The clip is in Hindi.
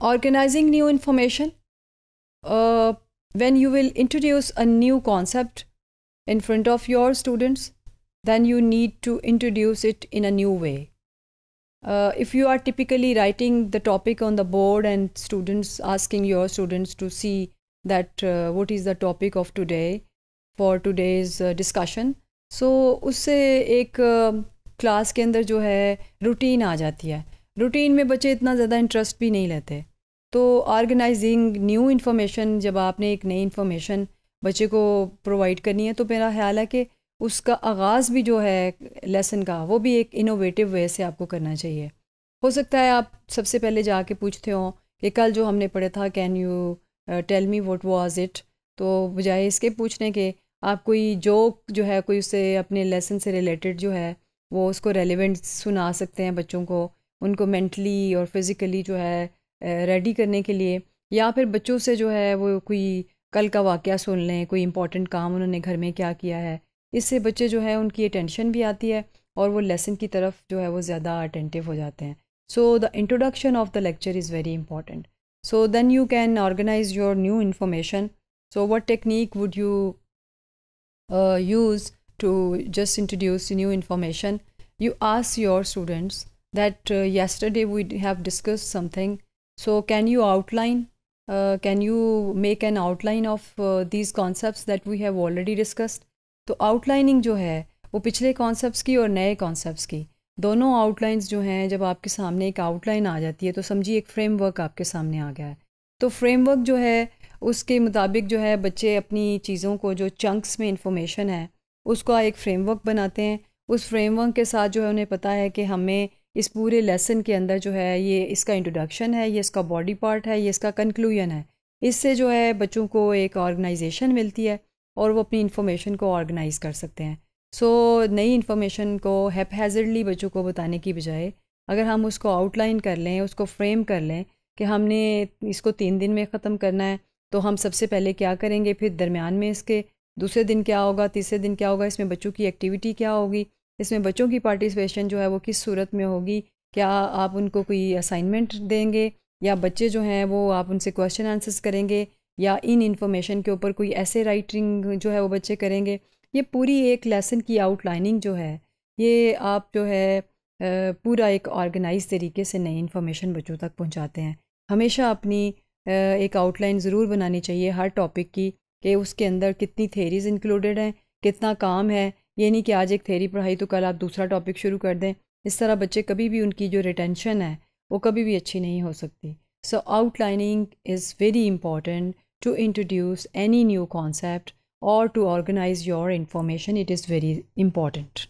organizing new information uh, when you will introduce a new concept in front of your students then you need to introduce it in a new way uh, if you are typically writing the topic on the board and students asking your students to see that uh, what is the topic of today for today's uh, discussion so उससे एक uh, class के अंदर जो है routine आ जाती है रूटीन में बच्चे इतना ज़्यादा इंटरेस्ट भी नहीं लेते तो ऑर्गेनाइजिंग न्यू इन्फॉर्मेशन जब आपने एक नई इन्फॉर्मेशन बच्चे को प्रोवाइड करनी है तो मेरा ख्याल है कि उसका आगाज़ भी जो है लेसन का वो भी एक इनोवेटिव वे से आपको करना चाहिए हो सकता है आप सबसे पहले जाके पूछते हो कि कल जो हमने पढ़ा था can you tell me what was it तो बजाय इसके पूछने के आप कोई जोक जो है कोई उससे अपने लेसन से रिलेटेड जो है वो उसको रेलिवेंट सुना सकते हैं बच्चों को उनको मेंटली और फिज़िकली जो है रेडी करने के लिए या फिर बच्चों से जो है वो कोई कल का वाक़ सुन लें कोई इंपॉर्टेंट काम उन्होंने घर में क्या किया है इससे बच्चे जो है उनकी अटेंशन भी आती है और वो लेसन की तरफ जो है वो ज़्यादा अटेंटिव हो जाते हैं so the introduction of the lecture is very important so then you can organise your new information so what technique would you use to just introduce new information you as your students that uh, yesterday we have discussed something. So can you outline, uh, can you make an outline of uh, these concepts that we have already discussed? तो outlining जो है वो पिछले concepts की और नए concepts की दोनों outlines जो हैं जब आपके सामने एक outline आ जाती है तो समझिए एक framework आपके सामने आ गया है तो framework जो है उसके मुताबिक जो है बच्चे अपनी चीज़ों को जो chunks में information है उसका एक framework बनाते हैं उस framework के साथ जो है उन्हें पता है कि हमें इस पूरे लेसन के अंदर जो है ये इसका इंट्रोडक्शन है ये इसका बॉडी पार्ट है ये इसका कंक्लूजन है इससे जो है बच्चों को एक ऑर्गेनाइजेशन मिलती है और वो अपनी इन्फॉर्मेशन को ऑर्गेनाइज़ कर सकते हैं सो so, नई इन्फॉर्मेशन को हैप हैजर्डली बच्चों को बताने की बजाय अगर हम उसको आउटलाइन कर लें उसको फ्रेम कर लें कि हमने इसको तीन दिन में ख़त्म करना है तो हम सबसे पहले क्या करेंगे फिर दरमियान में इसके दूसरे दिन क्या होगा तीसरे दिन क्या होगा इसमें बच्चों की एक्टिविटी क्या होगी इसमें बच्चों की पार्टिसिपेशन जो है वो किस सूरत में होगी क्या आप उनको कोई असाइनमेंट देंगे या बच्चे जो हैं वो आप उनसे क्वेश्चन आंसर्स करेंगे या इन इन्फॉर्मेशन के ऊपर कोई ऐसे राइटिंग जो है वो बच्चे करेंगे ये पूरी एक लेसन की आउटलाइनिंग जो है ये आप जो है पूरा एक ऑर्गेनाइज तरीके से नई इन्फॉर्मेशन बच्चों तक पहुंचाते हैं हमेशा अपनी एक आउटलाइन ज़रूर बनानी चाहिए हर टॉपिक की कि उसके अंदर कितनी थेरीज़ इंक्लूडेड हैं कितना काम है ये नहीं कि आज एक थेरी पढ़ाई तो कल आप दूसरा टॉपिक शुरू कर दें इस तरह बच्चे कभी भी उनकी जो रिटेंशन है वो कभी भी अच्छी नहीं हो सकती so outlining is very important to introduce any new concept और to organise your information it is very important